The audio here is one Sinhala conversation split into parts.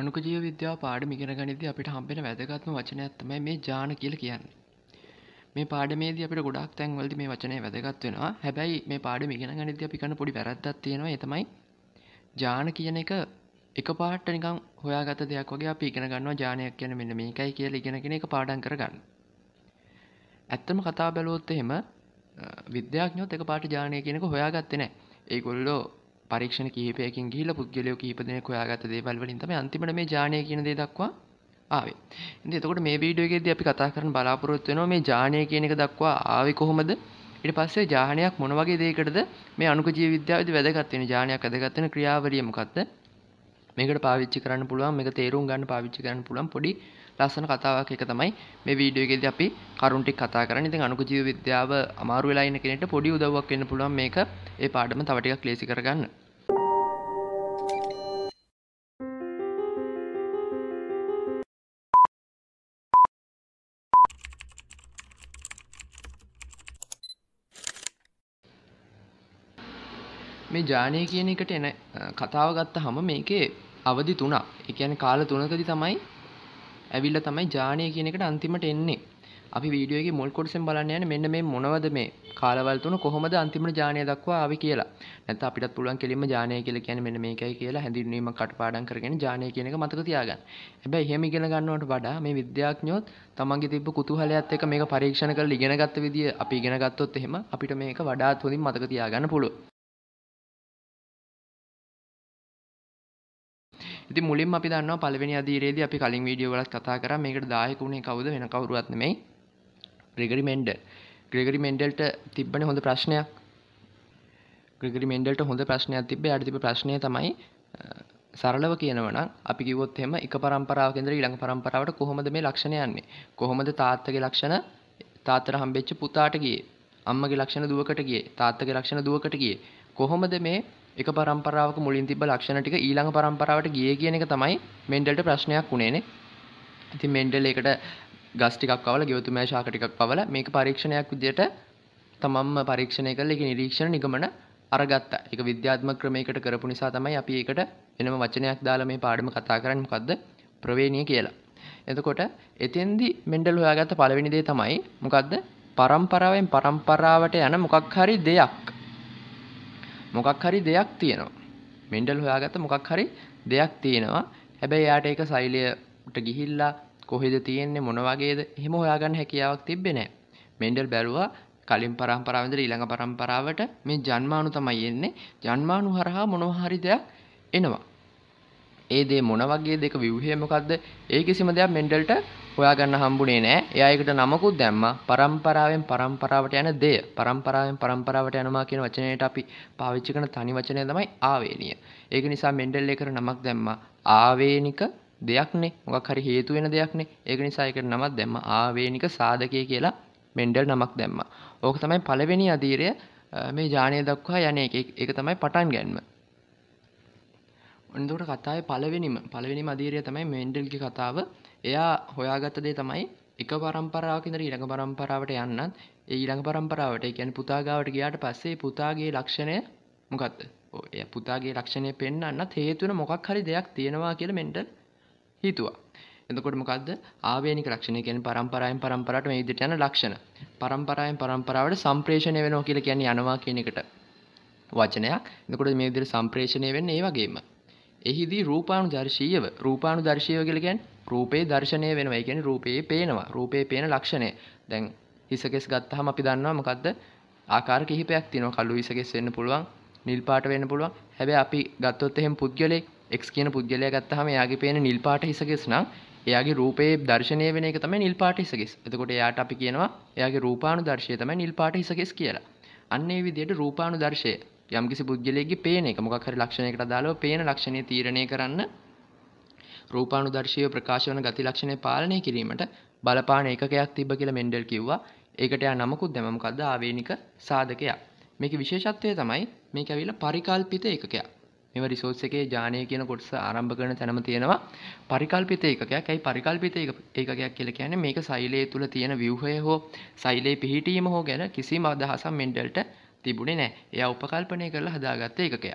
අනුකජීව විද්‍යාව පාඩම ඉගෙන ගනිද්දී අපිට හම්බෙන වැදගත්ම වචනයක් තමයි මේ ඥාන කියලා කියන්නේ. මේ පාඩමේදී අපිට ගොඩක් තැන්වලදී මේ වචනේ වැදගත් වෙනවා. හැබැයි මේ පාඩම ඉගෙන ගනිද්දී අපි කරන පොඩි වැරද්දක් තියෙනවා. ඒ තමයි ඥාන කියන එක එකපාරට නිකන් හොයාගත්ත දෙයක් වගේ අපි ඉගෙන ගන්නවා ඥානයක් කියන්නේ මෙන්න මේකයි කියලා ඉගෙනගෙන ඒක පාඩම් කරගන්න. ඇත්තම කතා බැලුවොත් එහෙම විද්‍යාඥයොත් එකපාරට ඥානය කියන එක හොයාගත්තේ නැහැ. ඒගොල්ලෝ පරීක්ෂණ කහිපයකින් ගිල පුද්ගලයෝ කීපදනයක් හොයාගත දේවල් වලින් තම අන්තිමට මේ ජානය කියන දේ දක්වා ආවේ ඉතින් එතකොට මේ වීඩියෝගේදී අපි කතා කරන බලාපොරොත්තු වෙනවා මේ ජානය කියන එක දක්වා ආවේ කොහොමද ඊට පස්සේ ජානයක් මොන වගේ දෙයකටද මේ අනුක ජීව විද්‍යාවේදී වැදගත් වෙන ජානයක් වැදගත් වෙන ක්‍රියාවලිය මොකක්ද මේකට පාවිච්චි කරන්න පුළුවන් මේක තේරුම් ගන්න පාවිච්චි කරන්න පුළුවන් පොඩි ලස්සන කතාවක් එක තමයි මේ වීඩියෝගෙද අපි කරුන්ටික් කතා කරන්න ඉතින් අනුක ජීව විද්‍යාව අමාරු වෙලා ඉන්න කෙනෙක්ට පොඩි උදව්වක් වෙන්න පුළුවන් මේක ඒ පාඩම තව ටිකක් ලේසි කරගන්න මේ ජානය කියන එකට එන කතාව ගත්ත හම මේකේ අවදි තුනා එකන කාල තුනකදි තමයි ඇවිල්ල තමයි ජානය කියන එකට අන්තිමට එන්නේ අපි වීඩියෝගේ මුල් කොටසෙන් බලන්න යන මෙන්න මේ මොනවද මේ කාලවල තුන කොහොමද අන්තිමට ජානය දක්වා ආවේ කියලා. නැත්නම් අපිටත් පුළුවන් කෙලින්ම ජානය කියලා කියන්නේ මෙන්න මේකයි කියලා හැඳින්වීම කටපාඩම් කරගෙන ජානය කියන එක මතක තියාගන්න. හැබැයි එහෙම ඉගෙන ගන්නවට වඩා මේ විද්‍යාඥයොත් තමන්ගේ තිබ්බ කුතුහලයත් එක්ක මේක පරීක්ෂණ කරලා ඉගෙන ගත්ත විදිය අපි ඉගෙන ගත්තොත් එහෙම අපිට මේක වඩාත් හොඳින් මතක තියාගන්න පුළුවන්. ඉති මුලින් අපි දන්න පලවෙනි අදීරේද අපි කලින් වීඩියෝලත් කතා කර මේකට දායකුණේ කවුද වෙන කවරුවත්නෙමයි ග්‍රෙගරි මෙන්ඩ ග්‍රෙගරි මෙන්ඩල්ට තිබ්බන හොඳ ප්‍රශ්නයක් ග්‍රගරි මෙන්ඩල්ට හොඳ ප්‍රශ්නයක් තිබේ අඩතිප ප්‍රශ්නය තමයි සරලව කියනවන අපි කිවොත් එෙම එක පරම්පරාව කෙදර ඉළඟ පරම්පරාවට කොහොමද මේ ලක්ෂණයන්නේ කොහොමද තාත්තගේ ලක්ෂණ තාතර හම්බෙච්ච පුතාට ගිය අම්මගේ ලක්ෂණ දුවකට ගිය තාත්තගේ ලක්ෂණ දුවකට ගිය කොහොමද මේ එක පරම්පරාවක මුලින් තිබ ලක්ෂණ ටික ඊළඟ පරම්පරාවට ගිය කියන එක තමයි මෙන්ඩල්ට ප්‍රශ්නයක් වුණේනේ ඇති මෙන්ඩල් එකට ගස්ටිකක් කවල ගවතුමෑ ශාකටිකක් පවල මේක පරීක්ෂණයක් විදියට තමම් පරීක්ෂණය කල එක නිරීක්ෂණ නිගමන අරගත්ත එක විද්‍යාත්ම ක්‍රමයකට කරපු නිසා තමයි අපි ඒකට එනම වචනයක් දාලා මේ පාඩම කතා කරන්න මොකක්ද ප්‍රවේණය කියලා එතකොට එතෙන්දි මෙන්ඩල් හොයාගත්ත පළවෙනි දේ තමයි මොකක්ද පරම්පරාවෙන් පරම්පරාවට යන මොකක් හරි දෙයක් මොකක් හරි දෙයක් තියෙනවා මෙන්ඩල් හොයාගත මොකක් හරි දෙයක් තියෙනවා හැබැයි යාට ඒක සෛලියට ගිහිල්ලා කොහෙද තියෙන්නේ මොනවගේද එහෙම හොයාගන්න හැකියාවක් තිබෙන මෙන්ඩල් බැලවා කලින් පරම්පරාවදර ඊළඟ පරම්පරාවට මේ ජන්මානු තමයි එන්නේ ජන්මානු හරහා මොනවහරි දෙයක් එනවා ඒ දේ මොන වගේ දෙක විව්හය මොකක්ද ඒ කිසිම දෙයක් මෙන්ඩල්ට හොයාගන්න හම්බුනේ නෑ එයායකට නමකුත් දැම්ම පරම්පරාවෙන් පරම්පරාවට යන දේ පරම්පරාවෙන් පරම්පරාවට යනවා කියන වචනයට අපි පාවිච්චි කන තනි වචනය තමයි ආවේනිය ඒක නිසා මෙන්ඩල් එකර නමක් දැම්ම ආවේනික දෙයක්නේ මොකක් හරි හේතු වෙන දෙයක්නේ ඒක නිසා එකට නමක් දැම්ම ආවේනික සාධකය කියලා මෙන්ඩල් නමක් දැම්ම ඕක තමයි පළවෙනි අදීරය මේ ජානය දක්වා යන එක එක තමයි පටන් ගැන්ම ඔන්නකොට කතාවේ පළවෙනිම පළවෙනි අදීරය තමයි මෙන්ඩල්ගේ කතාව එයා හොයාගත දේ තමයි එක පරම්පරාවකිදර ඊළඟ පරම්පරාවට යන්නත් ඒ ඊළඟ පරම්පරාවට කියැන පුතාගාවට ගියාට පස්සේ පුතාගේ ලක්ෂණය මොකක්ද ඔය පුතාගේ ලක්ෂණය පෙන්න්නත් හේතුවන මොකක් හරි දෙයක් තියෙනවා කියල මෙන්ටල් හිතුවා එතකොට මොකක්ද ආවේනි ලක්ෂණය කියෙන් පරම්පරායෙන් පරම්පරට මේ ඉදිට යන ලක්ෂණ පරම්පරායෙන් පරම්පරාවට සම්ප්‍රේෂණය වෙනෝ කියල කියන්න යනවා කියන එකට වචනයක් එතකොට මේ විදිර සම්ප්‍රේෂණය වෙන්න ඒ වගේම එහිදී රූපානුදර්ශීයව රූපානුදර්ශීයව කියලා කියන්නේ රූපේ දර්ශනය වෙනවා. ඒ කියන්නේ රූපේ පේනවා. රූපේ පේන ලක්ෂණය. දැන් හිසකෙස් ගත්තාම අපි දන්නවා මොකද්ද? ආකාර කිහිපයක් තියෙනවා. කළු හිසකෙස් වෙන්න පුළුවන්, නිල් පාට වෙන්න පුළුවන්. හැබැයි අපි ගත්තොත් එහෙම පුද්ගලෙක් X කියන පුද්ගලයා ගත්තාම එයාගේ පේන නිල් පාට හිසකෙස් නම් එයාගේ රූපේ දර්ශනය වෙන එක තමයි නිල් පාට හිසකෙස්. එතකොට එයාට අපි කියනවා එයාගේ රූපානුදර්ශය තමයි නිල් පාට හිසකෙස් කියලා. අන්න ඒ විදිහට රූපානුදර්ශය යම්කිසි පුද්ගලයෙක්ගේ පේන එක මොකක් හරි ලක්ෂණයකට අදාළව පේන ලක්ෂණය තීරණය කරන්න රූපානුදර්ශීව ප්‍රකාශ වන ගති ලක්ෂණය පාලනය කිරීමට බලපාන ඒකකයක් තිබ්බ කියලා මෙන්ඩල් කිව්වා. ඒකට යා නමකුත් දැම මොකද්ද ආවේනික සාධකයක්. මේකේ විශේෂත්වය තමයි මේක ඇවිල්ලා පරිකල්පිත ඒකකයක්. මේව රිසෝස් එකේ ඥානය කියන කොටස ආරම්භ කරන තැනම තියෙනවා පරිකල්පිත ඒකකයක්. ඇයි පරිකල්පිත ඒකකයක් කියලා කියන්නේ මේක සෛලයේ තුල තියෙන ව්‍යුහය හෝ සෛලයේ පිහිටීම හෝ ගැන කිසිම අදහසක් මෙන්ඩල්ට තිබුණේ නෑ එය උපකල්පනය කරලා හදාගත්ත එකකය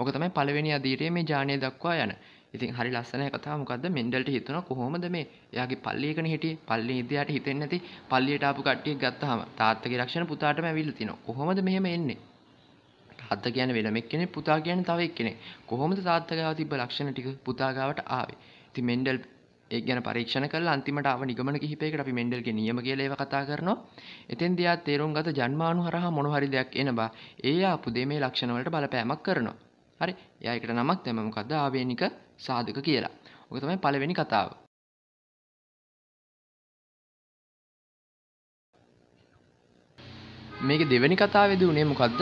ඕක තමයි පළවෙනි අදීරයේ මේ ජානය දක්වා යන ඉතින් හරි ලස්සන කතා මොකද මෙන්ඩල්ට හිතුන කොහොමද මේ යාගේ පල්ලියකන හිටිය පල්ලි ඉදයාට හිතෙන් නැති පල්ලියට ආපු කට්ටිය ගත්තහම තාත්තගේ රක්ෂණ පුතාටම ඇවිල්ල තින කොහොමද මෙහෙම එන්නේ තාත්ත කියන වෙනමෙක් කෙනෙ පුතා කියන තව එක් කෙනෙ කොහොමද තාත්තගාව තිබ ලක්ෂණ ටික පුතාගාවට ආවේ ඉති මෙන්ඩල් ඒ ගැන පරීක්ෂණ කළ අන්තිමට ආව නිගමන කිහිපයකට අපි මෙන්ඩල්ගේ නියම කියලා ඒව කතා කරනවා එතෙන් දෙයා තේරුම් ගත ජන්මානු හරහා මොනහරි දෙයක් එනවා ඒ ආපු දේ මේ ලක්ෂණ වලට බලපෑමක් කරනවා හරි එයා ඒකට නමක් තමයි මොකද්ද ආවේනික සාධක කියලා ඔක තමයි පළවෙනි කතාව මේක දෙවැනි කතාවේදී උනේ මොකද්ද?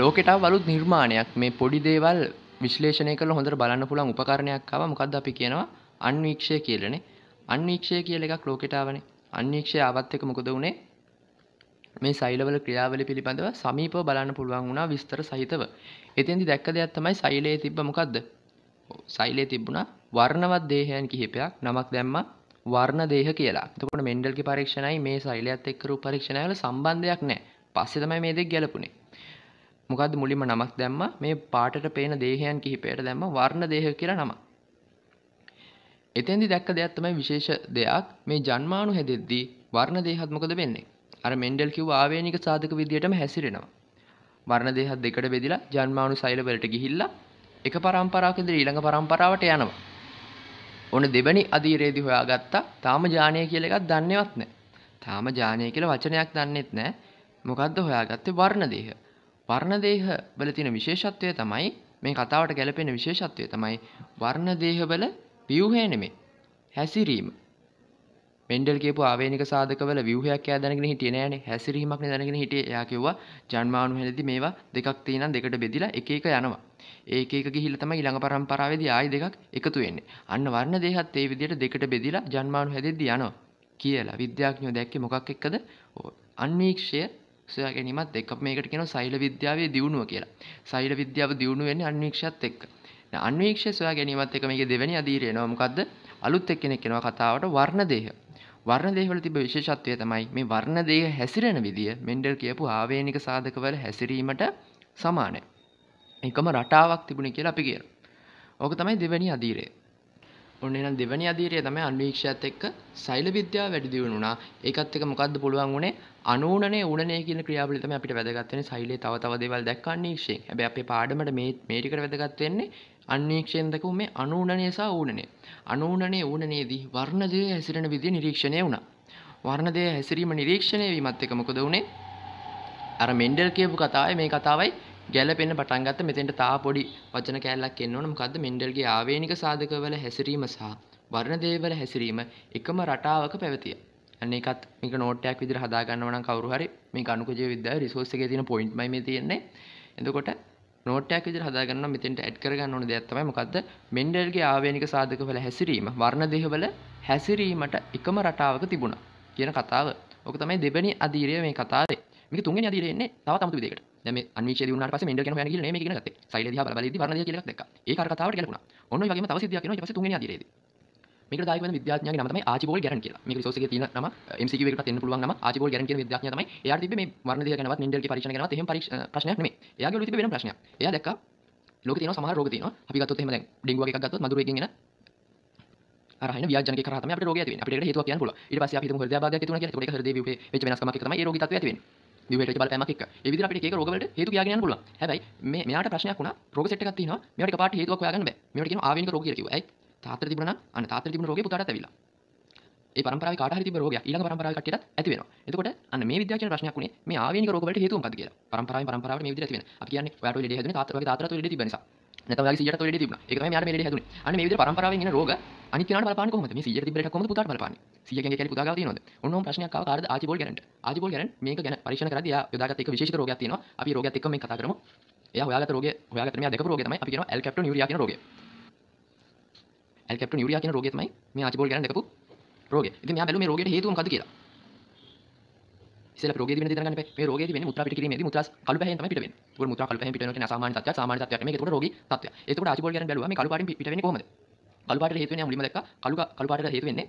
ලෝකෙට වලුත් නිර්මාණයක් මේ පොඩි දේවල් විශ්ලේෂණය කරලා හොඳට බලන්න පුළුවන් උපකරණයක් ආවා. මොකද්ද අපි කියනවා? අන්වීක්ෂය කියලනේ අන්වීක්ෂය කියල එකක් ලෝකෙටාවනේ අන්වීක්ෂය ආවත්තක මොකද වුණේ මේ සයිලවල ක්‍රියාවලි පිළිබඳව සමීප බලන්න පුළුවන් වුණා විස්තර සහිතව එතින්දි දැක්ක දෙයක් තමයි සයිලයේ තිබ්බ මොකක්ද සයිලේ තිබුණා වර්ණවත් දේහයන් කිහිපයක් නමක් දැම්ම වර්ණ දේහ කියලා එතකොට මෙන්ඩල්ගේ පරීක්ෂණයි මේ සයිලයත් එක්ක රූප පරීක්ෂණවල සම්බන්ධයක් නැහැ පස්සේ තමයි මේ දෙක ගැලපුණේ මොකද්ද මුලින්ම නමක් දැම්ම මේ පාටට පේන දේහයන් කිහිපයට දැම්ම වර්ණ දේහ කියලා නමක් එතෙන්දි දැක්ක දෙයක් තමයි විශේෂ දෙයක් මේ ජන්මාණු හැදෙද්දී වර්ණ දේහත් මොකද වෙන්නේ? අර මෙන්ඩල් කිව්ව ආවේනික සාධක විදියටම හැසිරෙනවා. වර්ණ දේහ දෙකට බෙදිලා ජන්මාණු සෛල වලට ගිහිල්ලා එක පරම්පරාවක ඉඳලා ඊළඟ පරම්පරාවට යනවා. ඔන්න දෙවැනි අධීරේදී හොයාගත්තා. තාම ඥානය කියලා එකක් දන්නේවත් නැහැ. තාම ඥානය කියලා වචනයක් දන්නේත් නැහැ. මොකද්ද හොයාගත්තේ වර්ණ දේහ. වර්ණ දේහ වල තියෙන විශේෂත්වය තමයි මේ කතාවට ගැලපෙන විශේෂත්වය තමයි වර්ණ දේහ වල ව්‍යූහය නෙමේ හැසිරීම මෙන්ඩල් කියපු ආවේනික සාධකවල ව්‍යූහයක් එයා දැනගෙන හිටියේ නෑනේ හැසිරීමක් නේ දැනගෙන හිටියේ එයා කිව්වා ජන්මානුහෙලදී මේවා දෙකක් තියෙනවා දෙකට බෙදිලා එක එක යනවා ඒක එක ගිහිල්ලා තමයි ඊළඟ පරම්පරාවේදී ආයි දෙකක් එකතු වෙන්නේ අන්න වර්ණ දේහත් ඒ විදිහට දෙකට බෙදිලා ජන්මාණු හැදෙද්දී යනවා කියලා විද්‍යාඥයෝ දැක්කේ මොකක් එක්කද අන්වීක්ෂය සොයා ගැනීමත් එක්ක මේකට කියනවා සෛල විද්‍යාවේ දියුණුව කියලා සෛල විද්‍යාව දියුණුව වෙන්නේ අන්වීක්ෂයත් එක්ක අන්වීක්ෂය සොයා ගැනීමත් එක මේක දෙවැනි අදීරය එනවා මොකද්ද අලුත් එක්කෙනෙක් එනවා කතාවට වර්ණදේහ වර්ණදේහවල තිබ විශේෂත්වය තමයි මේ වර්ණදේහ හැසිරෙන විදිය මෙන්ඩල් කියපු ආවේනික සාධකවල හැසිරීමට සමානයි එකම රටාවක් තිබුණ කියලා අපි කියන ඕක තමයි දෙවැනි අදීරය ඔන්න එනම් දෙවැනි අදීරය තමයි අන්වීක්ෂයත් එක්ක සෛල විද්‍යාව වැඩි දියුණු වුණා ඒකත් එක මොකද්ද පුළුවන් වුණේ අනුනනේ උනනේ කියන ක්‍රියාවලිය තමයි අපිට වැදගත් වෙන්නේ සෛලයේ තව තව දේවල් දැක්කන්නේ විශේෂයෙන්. හැබැයි අපේ පාඩමට මේ මේ ටිකට වැදගත් වෙන්නේ අන්වේක්ෂයෙන්දකු මේ අනූනනය සහ ඌනනය. අනූනනය ඌනනයේදී වර්ණදය හැසිරෙන විදිය නිරීක්ෂණය වුණා. වර්ණදය හැසිරීම නිරීක්ෂණය වීමත් එක මොකද වුණේ? අර මෙන්ඩල් කියපු කතාවේ මේ කතාවයි ගැලපෙන පටන් ගත්ත මෙතෙන්ට තා පොඩි වචන කැලලක් එන්න ඕන මොකද්ද මෙන්ඩල්ගේ ආවේනික සාධකවල හැසිරීම සහ වර්ණ දේවල හැසිරීම එකම රටාවක පැවතිය. අන්න ඒකත් මේක නෝට් එකක් විදිහට හදා ගන්නව නම් කවුරු හරි මේ ගණුකජීව විද්‍යාවේ රිසෝස් එකේ තියෙන පොයින්ට්මයි මේ තියෙන්නේ. එතකොට නෝටයක් විදිර හදාගන්න මෙතෙන්ට ඇඩ් කරගන්න ඕන දෙයක් තමයි මොකද්ද මෙන්ඩල්ගේ ආවේනික සාධක වල හැසිරීම වර්ණ දේහවල හැසිරීමට එකම රටාවක තිබුණා කියන කතාව. ඔක තමයි දෙවෙනි අධීරය මේ කතාවේ. මේක තුන්වෙනි අධීරය එන්නේ තවත් අමුතු විදිහකට. දැන් මේ අන්වීක්ෂය දී වුණාට පස්සේ මෙන්ඩල් කියන හොයන කිල්ල නෙමෙයි කියන ගත්තේ. සෛල දිහා බල බල ඉදදී වර්ණ දේහ කියලා එකක් දැක්කා. ඒක අර කතාවට ගැලපුණා. ඔන්න ඔය වගේම තව සිද්ධියක් එනවා ඊට පස්සේ තුන්වෙනි අධීරයේදී. මේක දායක වෙන විද්‍යාඥයාගේ නම තමයි ආචිබෝල් ගැරන් කියලා. මේක රිසෝස් එකේ තියෙන නම MCQ එකකට එන්න පුළුවන් නම ආචිබෝල් ගැරන් කියන විද්‍යාඥයා තමයි. එයාට තිබ්බේ මේ වර්ණදේය ගැනවත් මෙන්ඩල්ගේ පරීක්ෂණ ගැනවත් එහෙම ප්‍රශ්නයක් නෙමෙයි. එයාගේ ඔළුවේ තිබ්බේ වෙනම ප්‍රශ්නයක්. එයා දැක්කා ලෝකේ තියෙනවා සමහර රෝග තියෙනවා. අපි ගත්තොත් එහෙම දැන් ඩෙන්ගු වගේ එකක් ගත්තොත් මදුරෙකින් එන අර හයින ව්‍යාජනකේ කරා තමයි අපිට රෝගය ඇති වෙන්නේ. අපිට ඒකට හේතුවක් කියන්න පුළුවන්. ඊට පස්සේ අපි හිතමු හෘදයාබාධයක් ඇති වුණා කියලා. ඒකට ඒක හෘදේ ව්‍යුහේ වෙච්ච වෙනස්කමක් එක තමයි ඒ රෝගී තත්ත්වය ඇති වෙන්නේ. දිවට බලපෑමක් එක්ක. ඒ විදිහට අපිට ඒක රෝගවලට හේතු කියාගෙන යන්න පුළුවන්. හැබැයි මේ මෙයාට ප්‍රශ්නයක් වුණා. රෝග සෙට් එකක් තියෙනවා. මේවට එකපාරට හේතුවක් හොයාගන්න බෑ. මේවට කියනවා ආවේනික රෝග කියලා කිව්වා. ඇයි? තාත්තට තිබුණා නම් අන්න තාත්තට තිබුණ රෝගේ පුතාටත් ඇවිල්ලා. ඒ පරම්පරාවේ කාට හරි තිබ්බ රෝගයක් ඊළඟ පරම්පරාවේ කට්ටියටත් ඇති වෙනවා. එතකොට අන්න මේ විද්‍යාඥයන් ප්‍රශ්නයක් උනේ මේ ආවේනික රෝග වලට හේතුව මොකක්ද කියලා. පරම්පරාවෙන් පරම්පරාවට මේ විදිහට ඇති වෙන. අපි කියන්නේ ඔයාට ඔය ලෙඩේ හැදුනේ තාත්තට වගේ තාත්තට ඔය ලෙඩේ තිබ්බ නිසා. නැත්නම් ඔයාගේ 100ට ඔය ලෙඩේ තිබුණා. ඒක තමයි මෙයාට මේ ලෙඩේ හැදුනේ. අන්න මේ විදිහට පරම්පරාවෙන් එන රෝග අනිත් කෙනාට බලපාන්නේ කොහොමද? මේ 100ට තිබ්බ ලෙඩ කොහොමද පුතාට බලපාන්නේ? 100 කෙනෙක් කියලා පුතා ගාව තියෙනවද? ඔන්නෝම ප්‍රශ්නයක් ආවා කාටද ආජිබෝල් ගැරන්ට්. ආජිබෝල් ගැරන්ට් මේක ගැන පරීක්ෂණ කරද්දී එයා යොදාගත්ත එක විශේෂිත රෝගයක් තියෙනවා. අපි රෝගයත් එක්ක මේ කතා කරමු. එයා හොයාගත්ත රෝගය හොයාගත්ත මෙයා දෙකපු රෝගය තමයි අපි කියනවා ඇල්කැප්ටෝ නියුරියා කියන රෝගය. ඇල්කැප්ටන් යුරියා කියන රෝගය තමයි මේ ආචිබෝල් ගැන දැකපු රෝගය. ඉතින් මෙයා බැලුවේ මේ රෝගයට හේතුව මොකද්ද කියලා. ඉතින් අපි රෝගයේ දිවෙන දේ දැනගන්න ඉපේ. මේ රෝගයේ දිවෙන්නේ මුත්‍රා පිට කිරීමේදී මුත්‍රා කළු පැහැයෙන් තමයි පිට වෙන්නේ. ඒකෝ මුත්‍රා කළු පැහැයෙන් පිට වෙනකොට අසාමාන්‍ය තත්ත්වයක් සාමාන්‍ය තත්ත්වයක් නෙමෙයි. ඒකෝ රෝගී තත්ත්වයක්. ඒකෝ ආචිබෝල් ගැන බැලුවා මේ කළු පාටින් පිට වෙන්නේ කොහොමද? කළු පාටට හේතු වෙන්නේ මුලින්ම දැක්කා. කළු කළු පාටට හේතු වෙන්නේ.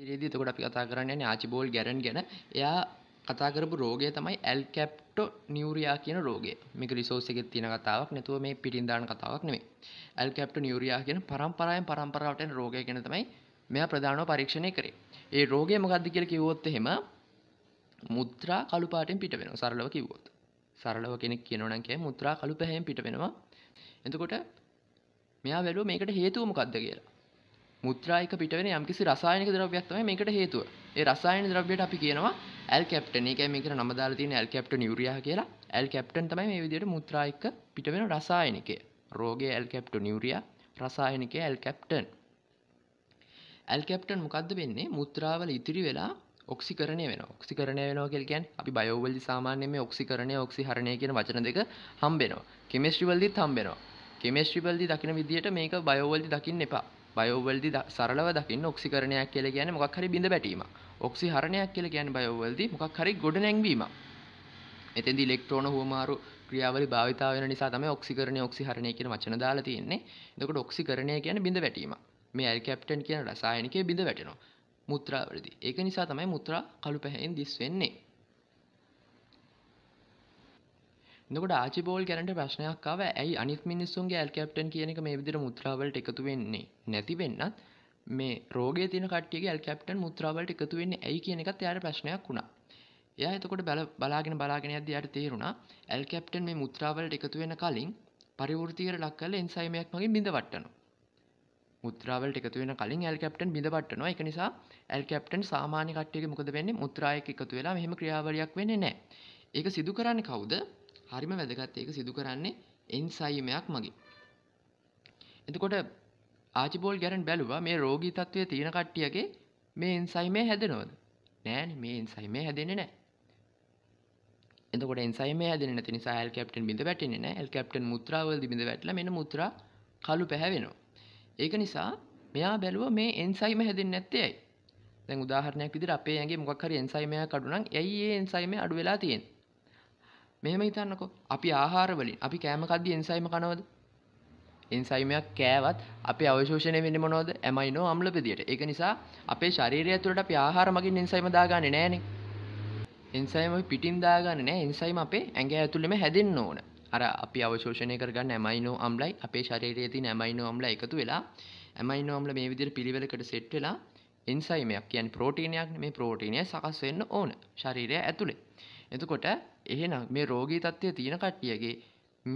ඊරේදී එතකොට අපි කතා කරන්නේ ආචිබෝල් ගැරන් ගැන. එයා කතා කරපු රෝගය තමයි ඇල් කැප්ටෝ නිියවරයා කියන රෝගය මේක රිසෝස් එකෙත් තියෙන කතාවක් නැතුව මේ පිටින්දාන කතාවක් නෙමේ ඇල් කැප්ට නිියවරයා කියන පරම්පරායෙන් පරම්පරාවටෙන් රෝගය කෙන තමයි මෙයා ප්‍රධානව පරීක්ෂණය කරේ ඒ රෝගය මගද්දි කියල කිවොත් එහෙම මුද්‍රා කළුපාටෙන් පිට වෙන සරලව කිවොත් සරලව කෙනෙක් කියනවනන්ගේ මුද්‍රා කළු පැහැම් පිට වෙනවා එතකොට මෙයා වැලුව මේකට හේතුවමකක්ද කියලා මුද්‍රායික පිටවෙන යම්කිසි රසායනික ද්‍රව්‍යයක් තමයි මේකට හේතුව. ඒ රසායනික ද්‍රව්‍යයට අපි කියනවා ඇල්කැප්ටන්. ඒ කියන්නේ මේකට නම දාලා තියෙන ඇල්කැප්ටන් යූරියා කියලා. ඇල්කැප්ටන් තමයි මේ විදිහට මුද්‍රායික පිටවෙන රසායනිකය. රෝගයේ ඇල්කැප්ටන් යූරියා, රසායනිකය ඇල්කැප්ටන්. ඇල්කැප්ටන් මොකද්ද වෙන්නේ? මුද්‍රාවල ඉතිරි වෙලා ඔක්සිකරණය වෙන ඔක්සිකරණය වෙනවා කියල කියන් අපි බයෝවල්දි සාමාන්‍ය මේ ඔක්සිකරණය ඔක්සිහරණය කියන වචන දෙක හම්බෙනවා කෙමෙස්ට්‍රිවල්දිත් හම්බෙනවා කෙමෙස්ට්‍රිවල්දි දකින විදිහට මේක බයෝවල්දි දකින්න එපා බයෝවල්දි සරලව දකින්න ඔක්සිකරණයක් කියල කියන මොක් හරි බිඳ බැටීම ඔක්සි හරණයක් කියල කියන බයෝවල්දි මොක් හරි ගොඩ නැංවීම එතැදි ඉලෙක්ට්‍රෝන හෝමාරු ක්‍රියාවල භාවිතාවන නිසා තම ඔක්සිකරණය ඔක්සිහරණය කියන වචන දාලා තියෙන්නේ එතකොට ඔක්සිකරණය කියන බිඳ වැටීම මේ ඇල් කැප්ටන් කියන රසායනිකය බිඳ වැටෙනවා මුත්‍රාවලදි ඒක නිසා තමයි මුත්‍රා කළු පැහැයෙන් දිස් වෙන්නේ එකට ආචිබෝල් ගැනට ප්‍රශ්නයක්කාව ඇයි අනිත් මිනිස්සුන්ගේ ඇල්කැප්ටන් කියන එක මේ විදිර මුත්‍රාවලට එකතු වෙන්නේ නැති වෙන්නත් මේ රෝග තින කටිය ඇල්කැප්ටන් මුත්‍රාවලට එකතු වෙන්නේ ඇයි කියන එකත් යායට ප්‍රශ්නයක් වුණා එයා එතකොට බැල බලාගෙන බලාගෙන ඇද යට තේරුණා ඇල්කැප්ටන් මේ මුත්‍රාවලට එකතු වෙන කලින් පරිවෘතියට ලක්කල එන්සයිමයක් මගින් බිඳවට්ටනවා මුද්‍රාවලට එකතු වෙන කලින් ඇල්කැප්ටන් බිඳවටනවා එක නිසා ඇල්කැප්ටන් සාමාන්‍ය කට්ටියක මොකද වෙන්නේ මුද්‍රායක එකතු වෙලා මෙහෙම ක්‍රියාවලියක් වෙන්නේ නැහැ. ඒක සිදු කරන්නේ කවුද? හරිම වැදගත් ඒක සිදු කරන්නේ එන්සයිමයක් මගේ එතකොට ආජිබෝල් ගැරන් බැලුවා මේ රෝගී තත්ත්වය තියෙන කට්ටියගේ මේ එන්සයිමේ හැදෙනවද නෑන මේ එන්සයිමේ හැදෙන නෑ එතකොට එන්සයිම හැදෙන ති සල් කැප්ටන් බිඳ වැටෙන එල් කැප්ටන් මුත්‍රාවල් බිඳ වැටල මෙන මුත්‍රා කලු පැහැවෙනවා ඒක නිසා මෙයා බැලුව මේ එන්සයිම හැදෙන් නැත්තේයි දැන් උදාහරණයක් විදිහට අපේ ඇඟේ මොකක් හරි එන්සයිමයක් අඩු නම් ඇයි ඒ එන්සයිමේ අඩු වෙලා තියෙන්නේ මෙහෙම හිතන්නකෝ අපි ආහාරවලින් අපි කෑමකක්ද එන්සයිම කනවද එන්සයිමයක් කෑවත් අපේ අවශෝෂණය වෙන මොනෝද ඇමයිනෝ අම්ලපෙදියට එක නිසා අපේ ශරීරය තුළට අපි ආහාර මගින් එන්සයිම දාගන්න නෑනෙ එන්සයිම පිටින් දාගන්න නෑ එන්සයිම අපේ ඇඟ ඇතුළෙම හැදෙන්න්න ඕන අර අපි අවශෝෂණය කරගන්න ඇමයිනෝ අම්ලයි අපේ ශරීරය තින ඇමයිනෝ අම්ල එකතු වෙලා ඇමයිනෝ අම්ල මේ විදිර පිළිවෙලකට සෙට් වෙලා එන්සයිමයක් කියන් ප්‍රෝටීනයක් මේ ප්‍රෝටීනය සකස් වෙන්න ඕන ශරීරය ඇතුළේ එතකොට එහෙනම් මේ රෝගී තත්ත්වය තියෙන කට්ටියගේ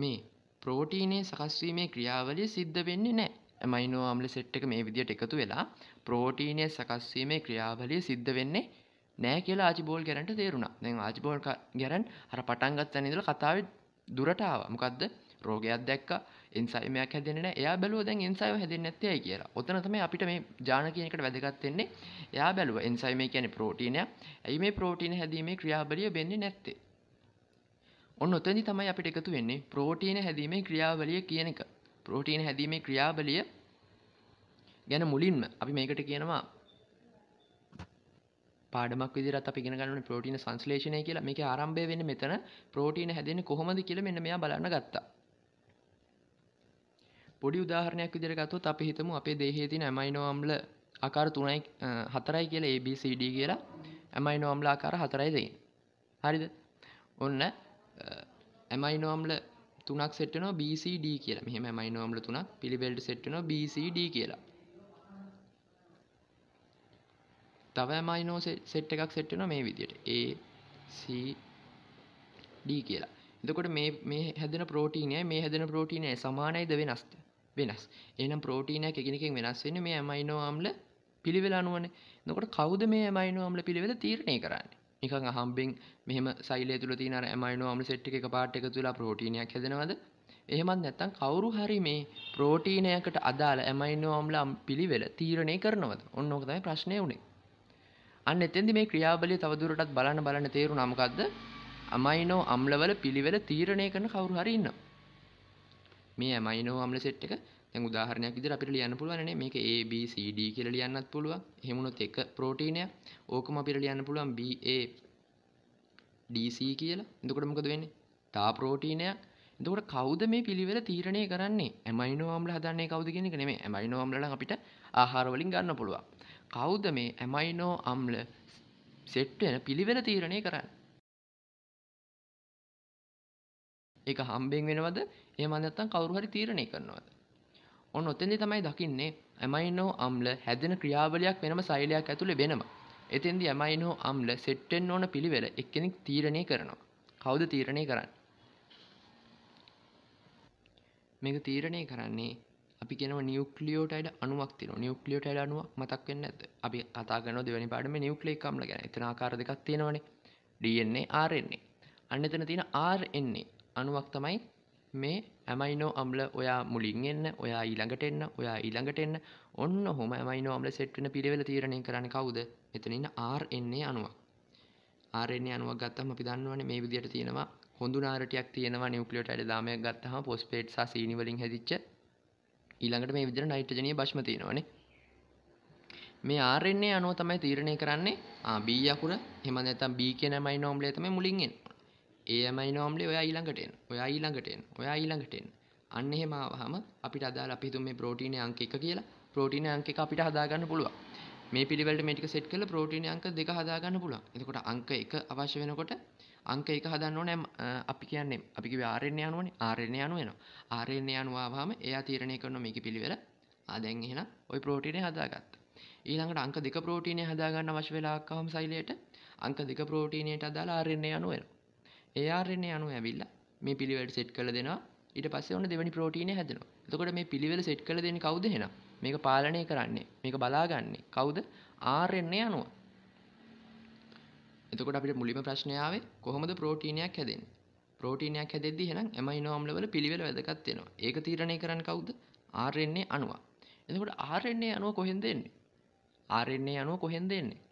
මේ ප්‍රෝටීනේ සකස්වීමේ ක්‍රියාවලිය සිද්ධ වෙන්නේ නෑ ඇමයිනෝ අම්ල සෙට් එක මේ විදියට එකතු වෙලා ප්‍රෝටීනය සකස්වීමේ ක්‍රියාවලිය සිද්ධ වෙන්නේ නෑ කියලා ආජිබෝල් ගැරන්ට තේරුණා දැන් ආජිබෝල් ගැරන් අර පටන්ගත් තැනිදල කතාව දුරටාව මොකක්ද රෝගයක් දැක්ක එන්සයිමයක් හැදෙන එයා බැලුව දැන් එන්සයිව හැදෙන්නේ නැත්තේ කියලා. ඔතන තමයි අපිට මේ ජාන කියන එකට වැදගත් වෙන්නේ. එයා බැලුව එන්සයිම කියන්නේ ප්‍රෝටීනයක්. ඇයි මේ ප්‍රෝටීන හැදීමේ ක්‍රියාවලිය වෙන්නේ නැත්තේ? ඔන්න ඔතනදි තමයි අපිට එකතු වෙන්නේ ප්‍රෝටීන හැදීමේ ක්‍රියාවලිය කියන එක. ප්‍රෝටීන හැදීමේ ක්‍රියාවලිය ගැන මුලින්ම අපි මේකට කියනවා පාඩමක් විදිහට අපි ඉගෙන ගන්න ඕනේ ප්‍රෝටීන සංශ්ලේෂණය කියලා. මේකේ ආරම්භය වෙන්නේ මෙතන ප්‍රෝටීන හැදෙන්නේ කොහොමද කියලා මෙන්න මෙයා බලන්න ගත්තා. පොඩි උදාහරණයක් විදිහට ගත්තොත් අපි හිතමු අපේ දේහයේ තියෙන ඇමයිනෝ අම්ල ආකාර 3යි 4යි කියලා ABCD කියලා ඇමයිනෝ අම්ල ආකාර 4යි තියෙන්නේ. හරිද? ඔන්න ඇමයිනෝම්ල තුනක් සෙට්නෝ BCD කියලා මෙහම මයිනෝම්ල තුනක් පිළිවෙල්ට සෙට්නෝ BCD කියලා තව මයිනෝ සෙට් එකක් සෙට්න මේ විදියට ACD කියලා එතකොට මේ හැදන පෝටීනය මේ හැදන පෝටීනය සමානයිද වෙනස්ත වෙනස් එනම් පෝටීනය එකෙනකින් වෙනස් වෙන මේ ඇමයිනෝම්ල පිළිවෙලානුවන නොකට කවුද මේ ඇමයිනෝම්ල පිළිවෙල තීරණය කරන්නේ නිකන් අහම්බෙන් මෙහෙම සෛලය තුල තියෙන අර ඇමයිනෝ අම්ල සෙට් එක එකපාරට එකතු වෙලා ප්‍රෝටීනයක් හැදෙනවද? එහෙමත් නැත්නම් කවුරු හරි මේ ප්‍රෝටීනයකට අදාළ ඇමයිනෝ අම්ල පිළිවෙල තීරණය කරනවද? ඔන්න ඕක තමයි ප්‍රශ්නේ උනේ. අන්න එතෙන්දි මේ ක්‍රියාවලිය තවදුරටත් බලන්න බලන්න තේරුණා මොකද්ද? ඇමයිනෝ අම්ලවල පිළිවෙල තීරණය කරන කවුරු හරි ඉන්නවා. මේ ඇමයිනෝ අම්ල සෙට් එක දැන් උදාහරණයක් විදිහට අපිට ලියන්න පුළුවන් නේ මේක A B C D කියලා ලියන්නත් පුළුවන්. එහෙම වුණොත් එක ප්‍රෝටීනයක්. ඕකම අපිට ලියන්න පුළුවන් B A D C කියලා. එතකොට මොකද වෙන්නේ? තා ප්‍රෝටීනයක්. එතකොට කවුද මේ පිළිවෙල තීරණය කරන්නේ? ඇමයිනෝ අම්ල හදන්නේ කවුද කියන එක නෙමෙයි. ඇමයිනෝ අම්ල නම් අපිට ආහාර වලින් ගන්න පුළුවන්. කවුද මේ ඇමයිනෝ අම්ල සෙට් වෙන පිළිවෙල තීරණය කරන්නේ? ඒක හම්බෙන් වෙනවද? එහෙම නැත්නම් කවුරු හරි තීරණය කරනවද? ඔන්න ඔතෙන්දි තමයි දකින්නේ ඇමයිනෝ අම්ල හැදෙන ක්‍රියාවලයක් වෙනම සෛලයක් ඇතුළේ වෙනවා. එතෙන්දි ඇමයිනෝ අම්ල සෙට් වෙන්න ඕන පිළිවෙල එක්කෙනෙක් තීරණය කරනවා. කවුද තීරණය කරන්නේ? මේක තීරණය කරන්නේ අපි කෙනව නිියුක්ලියෝටයිඩ අනුවක් තින නිියුක්ලියෝටයිඩ අනුවක් මතක් වෙන්න ඇත අපි කතාගන දෙවැනි පාඩම නිියුක්ලේ කම්ල ගැන එතන ආකාර දෙකක් තියෙනවනේ DNA RNA අන්න එතන තියෙන RNA අනුවක් තමයි මේ ඇමයිනෝ අම්ල ඔයා මුලින් එන්න ඔයා ඊළඟට එන්න ඔයා ඊළඟට එන්න ඔන්න හොම ඇමයිනෝ අම්ල සෙට්වෙන පිරිවෙල තීරණය කරන්න කවුද මෙතනින්න ආර් එන්නේ අනුවක් ආරෙන්නේ අනුවක් ගත්තම අපි දන්නවන මේ විදියට තියෙනවා හොඳු නාරටයක් තියෙනවා නිවක්ලියට අඩ දාමයක් ගත්තහම පොස්පේට් සා සීනිවලින් හැදිච්ච ඊළඟට මේ විදිර නයිට්‍රජනය භශ්ම තියෙනවන මේ ආරෙන්නේ අනුව තමයි තීරණය කරන්නේ ආබී අකුර හෙම නැතම් බී කියනමයි නෝම්ලේ තම මුලින්ගෙන් ඒමයි නෝම්ලේ ඔයා ඊළඟටෙන් ඔයා ඊළඟටෙන් ඔයා ඊළඟටෙන් අන්න එහෙම හම අපිට අදාල අපිතුම මේ ප්‍රෝටීනය අංක එක කියලා ප්‍රෝටීන අංක එක අපිට හදාගන්න පුළුවන් මේ පිළිවෙලට මේටික සෙට් කළ ප්‍රෝටීන අංක දෙක හදාගන්න පුළුවන් එතකොට අංක එක අවශ්‍ය වෙනකොට අංක එක හදන්න ඕනෑ අපි කියන්නේ අපි කිව්වේ ආරණ්‍ය අනුවනේ ආරණ්‍ය අනුව වෙනවා ආරණ්‍ය අනුව ආවම එයා තීරණය කරනවා මේකේ පිළිවෙල ආ දැන් එහෙනම් ওই ප්‍රෝටීනය හදාගත්තා ඊළඟට අංක දෙක ප්‍රෝටීනය හදාගන්න අවශ්‍ය වෙලාවක් ආවම සෛලයට අංක දෙක ප්‍රෝටීනයට අදාළ ආරණ්‍ය අනුව වෙනවා ඒRNA අණු ඇවිල්ලා මේ පිළිවෙලට සෙට් කරලා දෙනවා ඊට පස්සේ ඔන්න දෙවෙනි ප්‍රෝටීනය හැදෙනවා එතකොට මේ පිළිවෙල සෙට් කරලා දෙන්නේ කවුද එහෙනම් මේක පාලනය කරන්නේ මේක බලාගන්නේ කවුද RNA අණුව එතකොට අපිට මුලින්ම ප්‍රශ්නය ආවේ කොහොමද ප්‍රෝටීනයක් හැදෙන්නේ ප්‍රෝටීනයක් හැදෙද්දි එහෙනම් ඇමයිනෝ අම්ලවල පිළිවෙල වැදගත් වෙනවා ඒක තීරණය කරන්නේ කවුද RNA අණුව එතකොට RNA අණුව කොහෙන්ද එන්නේ RNA අණුව කොහෙන්ද එන්නේ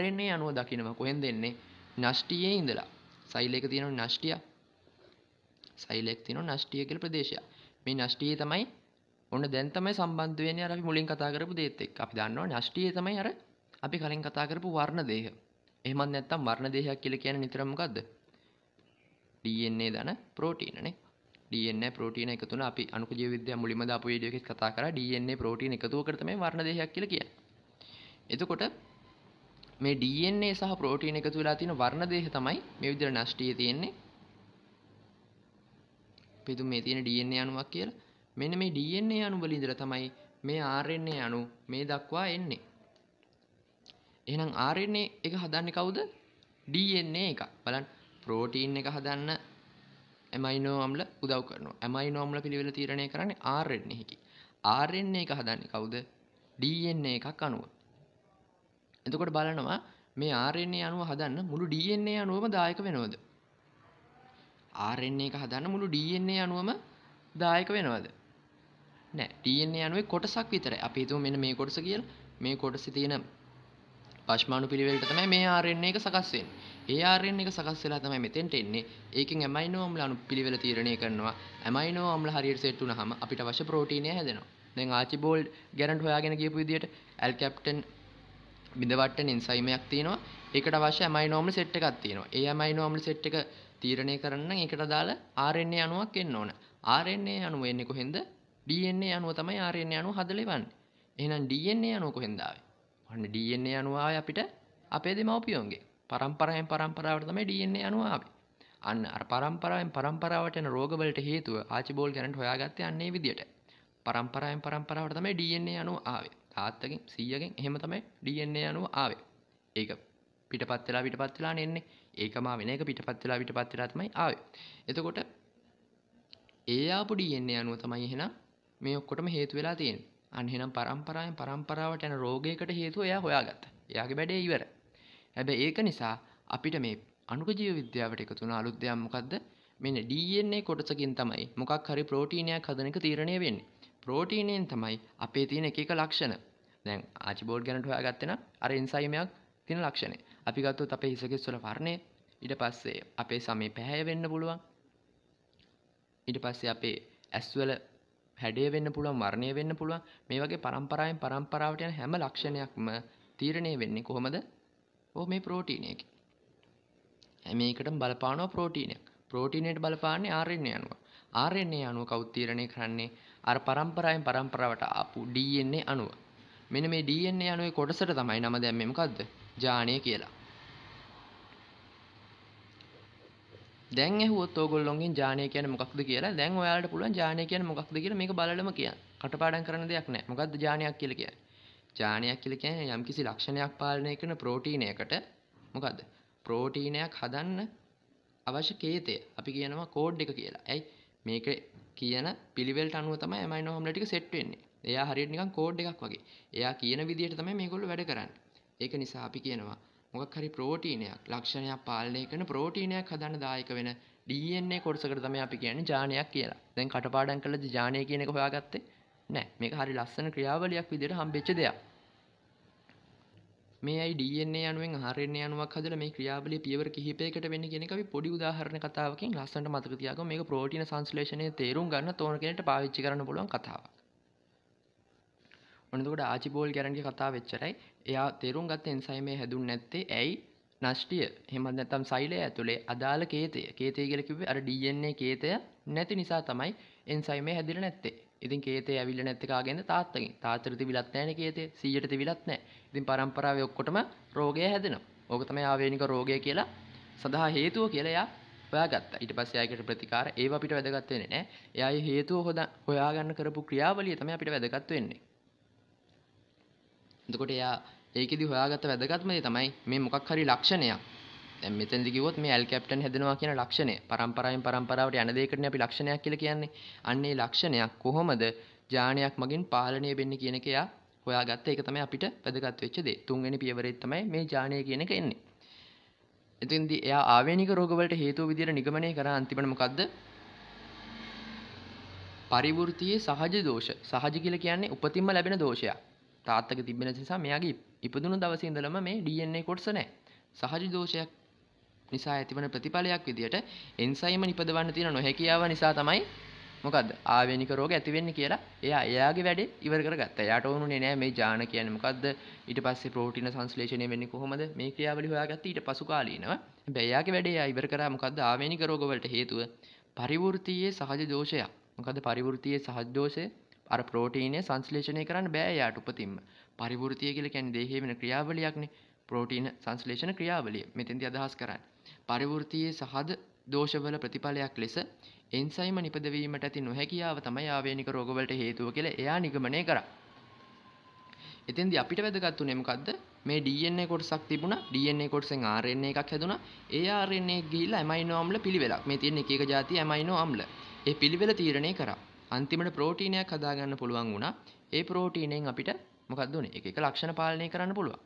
RNA අණුව දකින්න කොහෙන්ද එන්නේ නෂ්ටියේ ඉඳලා සයිල එක තියෙන නෂ්ටිය සයිලෙක් තින නෂ්ටිය කියල ප්‍රදේශය මේ නෂ්ටිය තමයි ඔන්න දැන් තමයි සම්බන්ධුවෙන් අරි මුලින් කතා කරපු දේත් එක් අපි දන්නවා නෂ්ටිය තමයි අර අපි කලින් කතා කරපු වර්ණ දේහ එහමත් නැත්තම් වර්ණ දේහයක් කියල කියන නිතරමකක්ද ඩන්නේ දන පෝටීනනේ ඩන්න පෝටීන එකතුන අපි අනුක ජීවිද්‍ය මුලිම අප ඩියක කතා කර ඩන්නේ පෝටීන එකතුව කරතම වර්ණ දෙයක් කියල කිය එතකොට මේ DNA සහ ප්‍රෝටීන් එකතු වෙලා තියෙන වර්ණ දේහ තමයි මේ විදිහට නැස්ටියේ තියෙන්නේ. පිටු මේ තියෙන DNA අණුවක් කියලා. මෙන්න මේ DNA අණු වල ඉඳලා තමයි මේ RNA අණු මේ දක්වා එන්නේ. එහෙනම් RNA එක හදන්නේ කවුද? DNA එක. බලන්න ප්‍රෝටීන් එක හදන්න ඇමයිනෝ අම්ල උදව් කරනවා. ඇමයිනෝ අම්ල පිළිවෙල තීරණය කරන්නේ RNA එකකි. RNA එක හදන්නේ කවුද? DNA එකක් අණුව. එතකොට බලනවා මේ ආරෙන්නේ අනුව හදන්න මුළු ඩන්නේ අනුවම දායක වෙනවද ආරෙන්නේ එක හදන්න මුළු ඩන්නේ අනුවම දායක වෙනවද නෑ ටන්නේ අනුවේ කොටසක් විතර අපිතු මෙන මේ කොටස කියල් මේ කොටස තියෙන පශ්මාණු පිළිවෙලට තමයි මේ ආරෙන්නේ එක සකස්වෙන් ඒ ආරෙන් එක සකස් වෙලා තමයි මෙතෙන්ට එන්නේ ඒකෙන් ඇමයිනෝ අම්ල අනු පිළිවෙල තීරණය කරනවා ඇමයිනෝ අම්ල හරියට සෙට් වුණාම අපිට අවශ්‍ය ප්‍රෝටීනය හැදෙනවා දැන් ආචිබෝල්ඩ් ගැරන්ට් හොයාගෙන ගියපු විදියට ඇල්කැප්ටන් බිඳවට්ටන එන්සයිමයක් තියෙනවා ඒකට අවශ්‍ය ඇමයිනෝමල සෙට් එකක් තියෙනවා ඒ ඇමයිනෝමල සෙට් එක තීරණය කරන්න ඒකට දාලා RNA අණුවක් එන්න ඕන RNA අණුව එන්නේ කොහෙන්ද DNA අණුව තමයි RNA අණුව හදලා ඉවන්නේ එහෙනම් DNA අණුව කොහෙන්ද ආවේ ඔන්න DNA අණුව ආවේ අපිට අපේ දෙමව්පියෝන්ගේ පරම්පරාවෙන් පරම්පරාවට තමයි DNA අණුව ආවේ අන්න අර පරම්පරාවෙන් පරම්පරාවට යන රෝගවලට හේතුව ආචිබෝල් ගැනට හොයාගත්තේ අන්නේ විදියට පරම්පරාවෙන් පරම්පරාවට තමයි DNA අණුව ආවේ තාත්තකින් සීයකින් එහෙම තමයි DNA අණුව ආවේ. ඒක පිටපත් වෙලා පිටපත් වෙලා නෙන්නේ. ඒකම වෙන එක පිටපත් වෙලා පිටපත් වෙලා තමයි ආවේ. එතකොට ඒ ආපු DNA අණුව තමයි එහෙනම් මේ ඔක්කොටම හේතු වෙලා තියෙන්නේ. අන්න එහෙනම් පරම්පරාවෙන් පරම්පරාවට යන රෝගයකට හේතුව එයා හොයාගත්තා. එයාගේ වැඩේ ඉවරයි. හැබැයි ඒක නිසා අපිට මේ අණුක ජීව විද්‍යාවට එකතු වුණ අලුත් දෙයක් මොකද්ද? මෙන්න DNA කොටසකින් තමයි මොකක් හරි ප්‍රෝටීනයක් හදන එක තීරණය වෙන්නේ. ප්‍රෝටීනයෙන් තමයි අපේ තියෙන එක එක ලක්ෂණ දැන් ආචිබෝඩ් ගැනට හොයා ගත්තෙන අර එන්සයිමයක් තියෙන ලක්ෂණ අපි ගත්තොත් අපේ හිසකෙස් වල වර්ණය ඊට පස්සේ අපේ සමේ පැහැය වෙන්න පුළුවන් ඊට පස්සේ අපේ ඇස්වල හැඩය වෙන්න පුළුවන් වර්ණය වෙන්න පුළුවන් මේ වගේ පරම්පරාවෙන් පරම්පරාවට යන හැම ලක්ෂණයක්ම තීරණය වෙන්නේ කොහොමද ඕ මේ ප්‍රෝටීනයකි හැම එකටම බලපානවා ප්‍රෝටීනයක් ප්‍රෝටීනයට බලපාන්නේ ආරෙන්න්නේ යනුව ආරෙන්න්නේ යනුව කෞත්තීරණය කරන්නේ අර පරම්පරාවෙන් පරම්පරාවට ආපු DNA අණුව. මෙන්න මේ DNA අණුවේ කොටසට තමයි නම දැම්මේ මොකද්ද? ජානය කියලා. දැන් ඇහුවොත් ඕගොල්ලොන්ගෙන් ජානය කියන්නේ මොකක්ද කියලා. දැන් ඔයාලට පුළුවන් ජානය කියන්නේ මොකක්ද කියලා මේක බලලම කියන්න. කටපාඩම් කරන දෙයක් නෑ. මොකද්ද ජානයක් කියලා කියන්නේ? ජානයක් කියලා කියන්නේ යම්කිසි ලක්ෂණයක් පාලනය කරන ප්‍රෝටීනයකට මොකද්ද? ප්‍රෝටීනයක් හදන්න අවශ්‍ය කේතය අපි කියනවා කෝඩ් එක කියලා. ඇයි? මේක කියන පිළිවෙල්ට අනුව තමයි මයින් හොම්ල ටික සෙට් වෙන්නේ. එයා හරියට නිකන් කෝඩ් එකක් වගේ. එයා කියන විදිහට තමයි මේගොල්ලෝ වැඩ කරන්නේ. ඒක නිසා අපි කියනවා මොකක් හරි ප්‍රෝටීනයක් ලක්ෂණයක් පාලනය කරන ප්‍රෝටීනයක් හදන්න දායක වෙන DNA කොටසකට තමයි අපි කියන්නේ ජානයක් කියලා. දැන් කටපාඩම් කළද ජානය කියන එක හොයාගත්තේ? නෑ. මේක හරි ලස්සන ක්‍රියාවලියක් විදිහට හම්බෙච්ච දෙයක්. මේ අයි DNA අනුවෙන් RNA අණුවක් හදලා මේ ක්‍රියාවලිය පියවර කිහිපයකට වෙන්නේ කියන එක අපි පොඩි උදාහරණ කතාවකින් ලස්සනට මතක තියාගමු මේක ප්‍රෝටීන සංශ්ලේෂණය තේරුම් ගන්න තෝරන කෙනෙක්ට පාවිච්චි කරන්න පුළුවන් කතාවක් ඔන්නකොට ආචිබෝල් ගැරන්ගේ කතා වෙච්චරයි එයා තේරුම් ගත්ත එන්සයිමේ හැදුන් නැත්තේ ඇයි නෂ්ටිය හෙමත් නැතම් සයිලය ඇතුළේ අදාළ කේතය කේතය කියලකිවේ අර DNA කේතය නැති නිසා තමයි එන්සයිමේ හැදිර නැත්තේ ඉතින් කේතේ ඇවිල්ල නැත්තකාගෙන තාත්තගේ තාතරති විලත් නෑන කේතේ සීයට විලත් නෑ ඉතින් පරම්පරාව ඔක්කොටම රෝගය හැදෙනවා ඕක තමයි ආවේනික රෝගය කියලා සඳහා හේතුව කියලා එයා හොයාගත්තා. ඊට පස්සේ ආයකට ප්‍රතිකාර ඒව අපිට වැදගත් වෙන්නේ නෑ. එයාගේ හේතුව හොද හොයාගන්න කරපු ක්‍රියාවලිය තමයි අපිට වැදගත් වෙන්නේ. එතකොට එයා ඒකෙදි හොයාගත්ත වැදගත්ම දේ තමයි මේ මොකක් හරි ලක්ෂණයක් දැන් මෙතනදී කිව්වොත් මේ ඇල් කැප්ටන් හැදෙනවා කියන ලක්ෂණය පරම්පරාවෙන් පරම්පරාවට යන දෙයකට අපි ලක්ෂණයක් කියලා කියන්නේ. අන්න ඒ ලක්ෂණයක් කොහොමද ජානයක් මගින් පාලනය වෙන්නේ කියන එක එයා හොයාගත්ත ඒක තමයි අපිට වැදගත් වෙච්ච දේ. තුන්වෙනි පියවරේ තමයි මේ ජානය කියන එක එන්නේ. එතෙන්දී එයා ආවේනික රෝගවලට හේතුව විදියට නිගමනය කරා අන්තිමට මොකද්ද? පරිවෘතියේ සහජ දෝෂ. සහජ කියලා කියන්නේ උපතින්ම ලැබෙන දෝෂයක්. තාත්තක තිබෙන නිසා මෙයාගේ ඉපදුණු දවසේ ඉඳලම මේ DNA කොටස නැහැ. සහජ දෝෂයක් නිසා ඇතිවන ප්‍රතිඵලයක් විදිහට එන්සයිම නිපදවන්න තියෙන නොහැකියාව නිසා තමයි මොකද්ද ආවේනික රෝග ඇති වෙන්නේ කියලා එයා එයාගේ වැඩේ ඉවර කරගත්තා. එයාට ඕනුනේ නෑ මේ ජාන කියන්නේ මොකද්ද? ඊට පස්සේ ප්‍රෝටීන සංශ්ලේෂණය වෙන්නේ කොහොමද? මේ ක්‍රියාවලිය හොයාගත්තා ඊට පසු කාලීනව. හැබැයි එයාගේ වැඩේ එයා ඉවර කරා මොකද්ද ආවේනික රෝග වලට හේතුව පරිවෘත්තීයේ සහජ දෝෂයක්. මොකද්ද පරිවෘත්තීයේ සහජ දෝෂය? අර ප්‍රෝටීනය සංශ්ලේෂණය කරන්න බෑ එයාට උපතින්ම. පරිවෘත්තීය කියලා කියන්නේ දේහයේ වෙන ක්‍රියාවලියක්නේ. ප්‍රෝටීන සංශ්ලේෂණ ක්‍රියාවලිය මෙතෙන්දී අදහස් කරන්නේ. පරිවෘතියේ සහද දෝෂවල ප්‍රතිඵලයක් ලෙස එන්සයිම නිපදවීමට ඇති නොහැකියාව තමයි ආවේනික රෝගවලට හේතුව කියලා එයා නිගමනය කරා. එතෙන්දි අපිට වැදගත් උනේ මොකද්ද? මේ DNA කොටසක් තිබුණා. DNA කොටසෙන් RNA එකක් හැදුනා. ඒ RNA එක ගිහිල්ලා amino අම්ල පිළිවෙලක්. මේ තියෙන එක එක જાති amino අම්ල. ඒ පිළිවෙල තීරණය කරා. අන්තිමට ප්‍රෝටීනයක් හදාගන්න පුළුවන් වුණා. ඒ ප්‍රෝටීනයෙන් අපිට මොකක්ද උනේ? එක එක ලක්ෂණ පාලනය කරන්න පුළුවන්.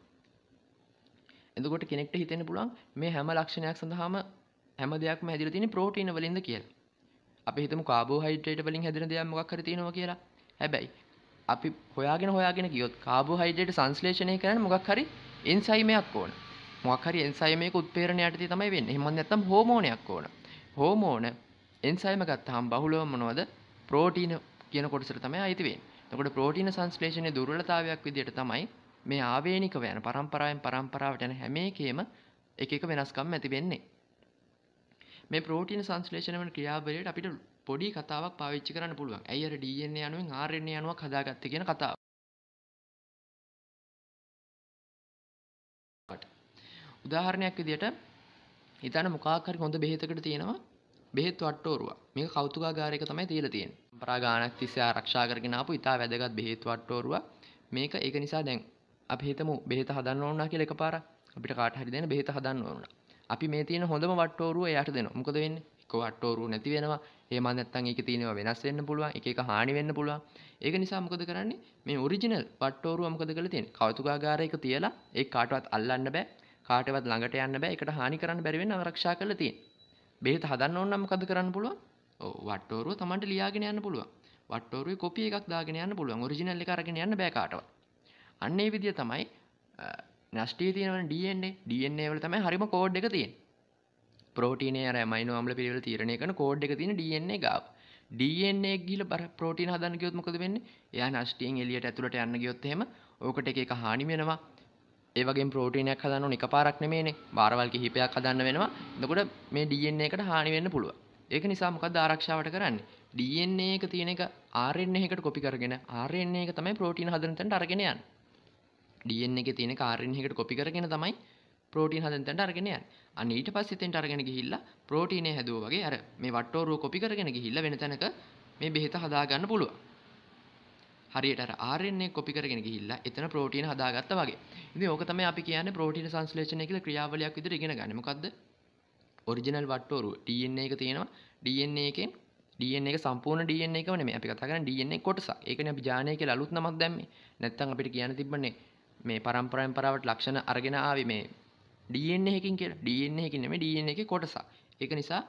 එදකොට කෙනෙක්ට හිතෙන පුළන් මේ හැම ලක්ෂණයක් සඳහාම හැම දෙයක් හැදිර තින ප්‍රෝටීන වලින්ද කියල අපි හිතම කාබෝ හයිඩ්‍රේට වලින් හැදිර දෙයක් මොක් කරතිනවා කියලා හැබැයි අපි හොයාගෙන හොයාගෙන ගියොත් කාබෝ හයිඩ්‍රේට සංස්ලේෂණය කරන මොකක් හරි එන්සයිමයක් ඕන මොකක් හරි එන්සයිමයක උත්පේරණයට තමයි වෙන්නේ එහෙම නැත්නම් හෝමෝනයක් ඕන හෝමෝන එන්සයිම ගත්තාම බහුලව මොනවද ප්‍රෝටීන කියන කොටසට තමයි අයිති වෙන්නේ. එතකොට ප්‍රෝටීන සංස්ලේෂණයේ දුර්වලතාවයක් විදිහට තමයි මේ ආවේනිකව යන පරම්පරාවෙන් පරම්පරාවට යන හැම එකේම එක එක වෙනස්කම් ඇති වෙන්නේ. මේ ප්‍රෝටීන සංශ්ලේෂණ වන ක්‍රියාවලියට අපිට පොඩි කතාවක් පාවිච්චි කරන්න පුළුවන්. ඇයි අර DNA අණුවෙන් RNA අණුවක් හදාගත්තේ කියන කතාව. උදාහරණයක් විදිහට හිතන්න මොකක් හරි හොඳ බෙහෙතකට තියෙනවා බෙහෙත් වට්ටෝරුවක්. මේක කෞතුකාගාරයක තමයි තියලා තියෙන්නේ. පරා ගාණක් තිස්සේ ආරක්ෂා කරගෙන ආපු ඉතා වැදගත් බෙහෙත් වට්ටෝරුවක්. මේක ඒක නිසා දැන් අපි හිතමු බෙහෙත හදන්න ඕනා කියලා එකපාරක් අපිට කාට හරි දෙන බෙහෙත හදන්න ඕන. අපි මේ තියෙන හොඳම වට්ටෝරුව එයාට දෙනවා. මොකද වෙන්නේ? එක වට්ටෝරුව නැති වෙනවා. එහෙම නැත්නම් ඒක තියෙනවා වෙනස් වෙන්න පුළුවන්. එක එක හානි වෙන්න පුළුවන්. ඒක නිසා මොකද කරන්නේ? මේ ඔරිජිනල් වට්ටෝරුව මොකද කරලා තියෙන්නේ? කෞතුකාගාරයක තියලා ඒක කාටවත් අල්ලන්න බෑ. කාටවත් ළඟට යන්න බෑ. ඒකට හානි කරන්න බැරි වෙන්න ආරක්ෂා කරලා තියෙන්නේ. බෙහෙත හදන්න ඕන නම් මොකද කරන්න පුළුවන්? ඔව් වට්ටෝරුව Tamanට ලියාගෙන යන්න පුළුවන්. වට්ටෝරුවේ කොපි එකක් දාගෙන යන්න පුළුවන්. ඔරිජිනල් එක අරගෙන යන්න බෑ කාටවත්. අන්නේ විදිිය තමයි නස්ටේ තියෙනවන ඩන්නේ ඩන්නේ වල තමයි හරිම කෝඩ් එක තියෙන් පෝටීන අර මයින අම්ල පිරිවල තීරණය කන කෝඩ් එක තින ඩන්නේ ගාව ඩන්නේ ගිල බර පෝටීන් හදන්න ගයොත්මකද වෙන්න යා නස්ටීන් එලියට ඇතුළට යන්න ගයොත්තෙම ඕකට එක හානිමෙනවා ඒවගේ පෝටීනයක් හදන්න එක පාරක් නෙමේනේ බාරවල් කිහිපයක් හදන්න වෙනවා දකොට මේ ඩන්නේ එකට හානිවෙන්න පුළුව ඒක නිසා මොකද ආරක්ෂාවට කරන්නේ ඩන්නේ එක තියෙන එක ආරෙන්න්නේ එකට කොපි කරගෙන ආරෙන්න්නේ එක තමයි පෝටීන් හදනතට අරගෙනයන් ඩියන් එක තියෙන කාරෙන් එකට කොපි කරගෙන තමයි ප්‍රෝටීන් හදන්තට අරගෙන යන් අන්න ඊට පස්සෙතෙන්ට අරගෙන ගිහිල්ලා ප්‍රෝටීනය හැදුව වගේ අර මේ වට්ටෝරුව කොපි කරගෙන ගිහිල්ල වෙන තැනක මේ බෙහෙත හදාගන්න පුළුවන් හරියට අර ආරෙන්නේ කොපි කරගෙන ගිහිල්ලා එතන ප්‍රෝටීන හදාගත්තා වගේ. ඉතින් ඕක තමයි අපි කියන්නේ ප්‍රෝටීන සංශ්ලේෂණය කියලා ක්‍රියාවලියක් විදිහට ඉගෙන ගන්න. මොකද්ද? ඔරිජිනල් වට්ටෝරුව DNA එක තියෙනවා. DNA එකෙන් DNA එක සම්පූර්ණ DNA එකම නෙමෙයි. අපි කතා කරන්නේ DNA කොටසක්. ඒකනේ අපි ජානය කියලා අලුත් නමක් දැම්මේ. නැත්තම් අපිට කියන්න තිබ්බනේ මේ පරම්පරයෙන් පරාවට ලක්ෂණ අරගෙන ආවේ මේ DNA එකකින් කියලා. DNA එකකින් නෙමෙයි DNA එකේ කොටසක්. ඒක නිසා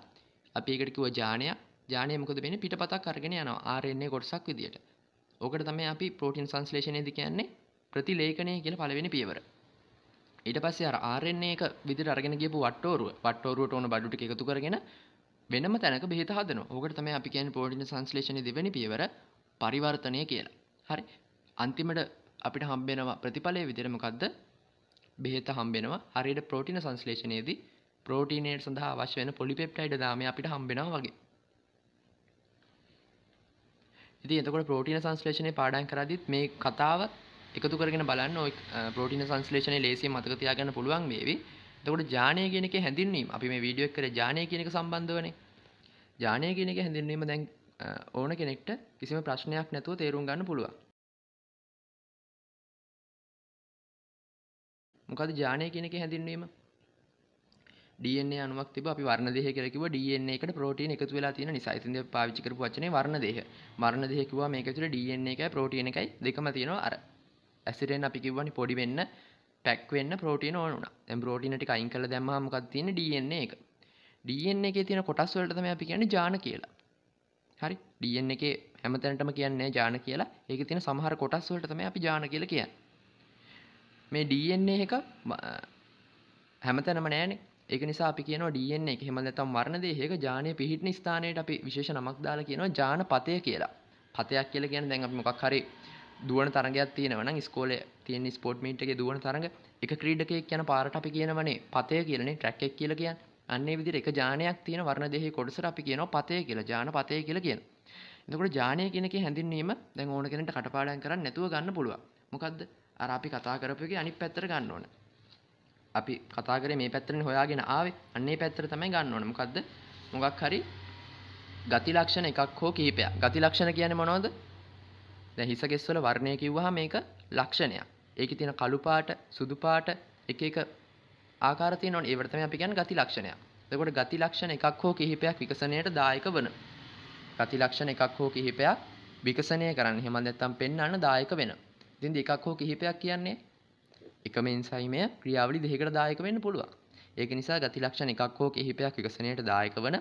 අපි ඒකට කිව්වා ජානය. ජානය මොකද වෙන්නේ පිටපතක් අරගෙන යනවා RNA කොටසක් විදියට. ඕකට තමයි අපි ප්‍රෝටීන් සංශ්ලේෂණයේදී කියන්නේ ප්‍රතිලේඛනය කියලා පළවෙනි පියවර. ඊට පස්සේ අර RNA එක විදිහට අරගෙන ගියපු වට්ටෝරුව වට්ටෝරුවට ඕන බඩු ටික එකතු කරගෙන වෙනම තැනක බෙහෙත හදනවා. ඕකට තමයි අපි කියන්නේ ප්‍රෝටීන් සංශ්ලේෂණයේ දෙවෙනි පියවර පරිවර්තනය කියලා. හරි. අන්තිමට අපිට හම්බෙනවා ප්‍රතිඵලය විදිරමකක්ද බෙහෙත හම්බෙනවා හරියට ප්‍රෝටින සංශ්ලේෂණයේදී ප්‍රෝටීනයට සඳහා අවශ්‍ය වෙන පොලිපෙප්ටයිඩ් දාමය අපිට හම්බෙනවා වගේ ඉතින් එතකොට ප්‍රෝටීන සංශ්ලේෂණය පාඩම් කරද්දිත් මේ කතාව එකතු කරගෙන බලන්න ඔය ප්‍රෝටීන සංශ්ලේෂණය ලේසියෙන් මතක තියාගන්න පුළුවන් වේවි එතකොට ජානය කියන එක හැඳින්වීම අපි මේ වීඩියෝ එක කරේ ජානය කියන එක සම්බන්ධ වෙන්නේ ජානය කියන එක හැඳින්වීම දැන් ඕන කෙනෙක්ට කිසිම ප්‍රශ්නයක් නැතුව තේරුම් ගන්න පුළුවන් මොකද ජානය කියනක හැඳින්වීම DNA අනුවක් තිබ අපි වර්ණ දේහ කියලා කිව්වා DNA එකට ප්‍රෝටීන් එකතු වෙලා තියෙන නිසා ඉතින් දැන් පාවිච්චි කරපු වචනේ වර්ණ දේහ. වර්ණ දේහ කිව්වා මේක ඇතුලේ DNA එකයි ප්‍රෝටීන් එකයි දෙකම තියෙනවා අර. ඇසිඩෙන් අපි කිව්වනේ පොඩි වෙන්න පැක් වෙන්න ප්‍රෝටීන ඕන වුණා. දැන් ප්‍රෝටීන ටික අයින් කරලා දැම්මම මොකක්ද තියෙන්නේ DNA එක. DNA එකේ තියෙන කොටස් වලට තමයි අපි කියන්නේ ජාන කියලා. හරි DNA එකේ හැමතැනටම කියන්නේ ජාන කියලා. ඒකේ තියෙන සමහර කොටස් වලට තමයි අපි ජාන කියලා කියන්නේ. මේ ඩන්නේ එක හැමතැනම නෑනේ එක නිසා අපි කියන ඩන්නේ එක හෙමදතම් වර්ණදේහක ජානය පිහිටි ස්ථානයට අපි විශේෂ නමක් දාලා කියනවා ජාන පතය කියලා පතයක් කියල කියන දැන් මොකක් හරි දුවන තරගයක් තියෙනවන ස්කෝල තියෙන ස්පෝට් මිට් එක දුවන තරඟ එක ක්‍රීඩකයක් කියන පාරට අපි කියනවනේ පතය කියලනේ ට්‍රැක්කෙක් කියල කියන්න අන්නේ විදිර එක ජානයක් තියෙන වර්ණදෙහි කොටසර අපි කියන පතය කියලා ජාන පතය කියල කියන එතකොට ජානය කියනක හැඳින්වීම දැන් ඕන කෙනට කටපාඩන් කරන්න නැතුව ගන්න පුළුව මොකක්ද අර අපි කතා කරපු එක අනිත් පැත්තට ගන්න ඕන. අපි කතා කරේ මේ පැත්තටනේ හොයාගෙන ආවේ. අන්නේ පැත්තට තමයි ගන්න ඕන. මොකද්ද? මොකක් හරි ගති ලක්ෂණ එකක් හෝ කිහිපයක්. ගති ලක්ෂණ කියන්නේ මොනවද? දැන් හිසකෙස් වල වර්ණය කිව්වහම මේක ලක්ෂණයක්. ඒකේ තියෙන කළු පාට, සුදු පාට, එක එක ආකාර තියෙනවනේ. ඒවට තමයි අපි කියන්නේ ගති ලක්ෂණයක්. එතකොට ගති ලක්ෂණ එකක් හෝ කිහිපයක් විකසණයට දායක වන ගති ලක්ෂණ එකක් හෝ කිහිපයක් විකසණය කරන්න එහෙම නැත්නම් පෙන්වන්න දායක වෙනවා දෙන් දෙකක් හෝ කිහිපයක් කියන්නේ එකම එන්සයිමය ක්‍රියාවලි දෙකට දායක වෙන්න පුළුවන් ඒක නිසා ගති ලක්ෂණ එකක් හෝ කිහිපයක් විකසනයට දායක වන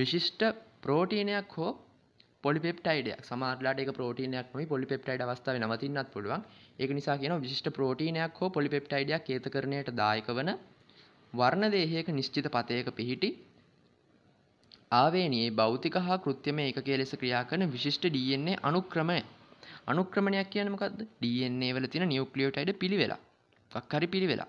විශිෂ්ට ප්‍රෝටීනයක් හෝ පොලිපෙප්ටයිඩයක් සමාරලාට ඒක ප්‍රෝටීනයක් නොයි පොලිපෙප්ටයිඩ් අවස්ථාවේ නවතින්නත් පුළුවන් ඒක නිසා කියනවා විශිෂ්ට ප්‍රෝටීනයක් හෝ පොලිපෙප්ටයිඩයක් ඒතකරණයට දායක වන වර්ණ දේහයක නිශ්චිත පතයක පිහිටි ආවේනියේ භෞතික හා කෘත්‍යම ඒකකයේ ලෙස ක්‍රියා කරන විශිෂ්ට DNA අනුක්‍රමය අනුක්‍රමණයක් කියනමකක්ද DNA වල තියෙන නියුක්ලියෝටයිඩ් පිළිවෙලා එකක් හරි පිළිවෙලා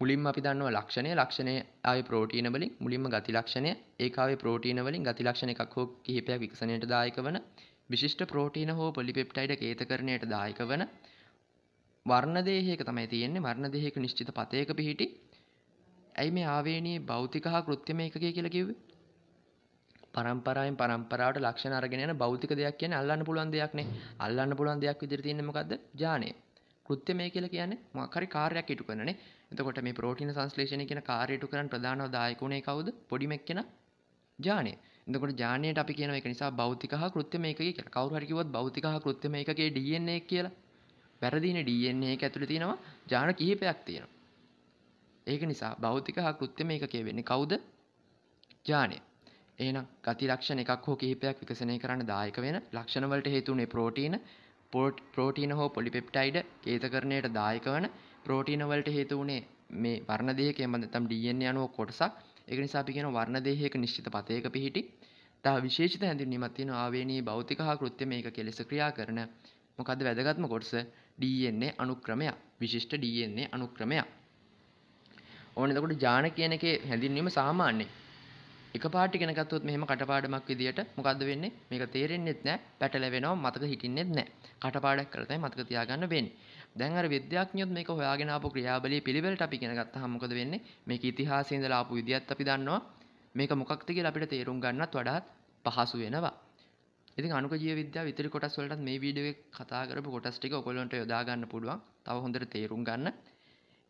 මුලින්ම අපි දන්නවා ලක්ෂණය ලක්ෂණය ආවේ ප්‍රෝටීන වලින් මුලින්ම ගති ලක්ෂණය ඒක ආවේ ප්‍රෝටීන වලින් ගති ලක්ෂණ එකක් හෝ කිහිපයක් විකසණයට දායක වන විශිෂ්ට ප්‍රෝටීන හෝ පොලිපෙප්ටයිඩ් කේතකරණයට දායක වන වර්ණ දේහයක තමයි තියෙන්නේ වර්ණ දේහයක නිශ්චිත පතයක පිහිටි ඇයි මේ ආවේණී භෞතික හා කෘත්‍යම එකකය කියලා කිව්වේ පරම්පරාවෙන් පරම්පරාවට ලක්ෂණ අරගෙන යන භෞතික දෙයක් කියන්නේ අල්ලන්න පුළුවන් දෙයක් නේ. අල්ලන්න පුළුවන් දෙයක් විදිහට තියෙන්නේ මොකද්ද? ඥානය. කෘත්‍යමය කියලා කියන්නේ මොකක් හරි කාර්යයක් ඉටු කරනනේ. එතකොට මේ ප්‍රෝටීන සංශ්ලේෂණය කියන කාර්යය ඉටු කරන් ප්‍රධානව දායකුනේ කවුද? පොඩිමෙක් කෙනා. ඥානය. එතකොට ඥානයට අපි කියන එක නිසා භෞතික හා කෘත්‍යමය එකකේ කියලා. කවුරු හරි කිව්වොත් භෞතික හා කෘත්‍යමය එකකේ DNA කියලා. වැරදිනේ DNA එක ඇතුලේ තියෙනවා ඥාන කිහිපයක් තියෙනවා. ඒක නිසා භෞතික හා කෘත්‍යමය එකකේ වෙන්නේ කවුද? ඥානය. එහෙනම් ගති ලක්ෂණ එකක් හෝ කිහිපයක් විකසනය කරන්න දායක වෙන ලක්ෂණ වලට හේතු වුනේ ප්‍රෝටීන ප්‍රෝටීන හෝ පොලිපෙප්ටයිඩ් කේතකරණයට දායක වන ප්‍රෝටීන වලට හේතු වුනේ මේ වර්ණ දේහයක නැත්නම් DNA අණුව කොටසක් ඒක නිසා අපි කියන වර්ණ දේහයක නිශ්චිත පතයක පිහිටි තව විශේෂිත හැඳින්වීමක් තියෙන ආවේණී භෞතික හා කෘත්‍ය මේක කෙලෙස ක්‍රියා කරන මොකද වැදගත්ම කොටස DNA අනුක්‍රමය විශිෂ්ට DNA අනුක්‍රමය ඕන එතකොට ජාන කියන එකේ හැඳින්වීම සාමාන්‍යයි එකපාරට ඉගෙන ගත්තොත් මෙහෙම කටපාඩමක් විදියට මොකද්ද වෙන්නේ? මේක තේරෙන්නේත් නැහැ, පැටලෙවෙනවා, මතක හිටින්නේත් නැහැ. කටපාඩම් කරලා තමයි මතක තියාගන්න වෙන්නේ. දැන් අර විද්‍යාඥයොත් මේක හොයාගෙන ආපු ක්‍රියාවලියේ පිළිවෙලට අපි ඉගෙන ගත්තාම මොකද වෙන්නේ? මේක ඉතිහාසයේ ඉඳලා ආපු විදියත් අපි දන්නවා. මේක මොකක්ද කියලා අපිට තේරුම් ගන්නත් වඩාත් පහසු වෙනවා. ඉතින් අනුක ජීවවිද්‍යාව ඉතිරි කොටස් වලටත් මේ වීඩියෝ එකේ කතා කරපු කොටස් ටික ඔයගොල්ලන්ට යොදා ගන්න පුළුවන්. තව හොඳට තේරුම් ගන්න.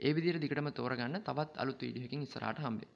ඒ විදිහට දිගටම තෝරගන්න. තවත් අලුත් වීඩියෝ එකකින් ඉස්සරහට හම්බෙමු.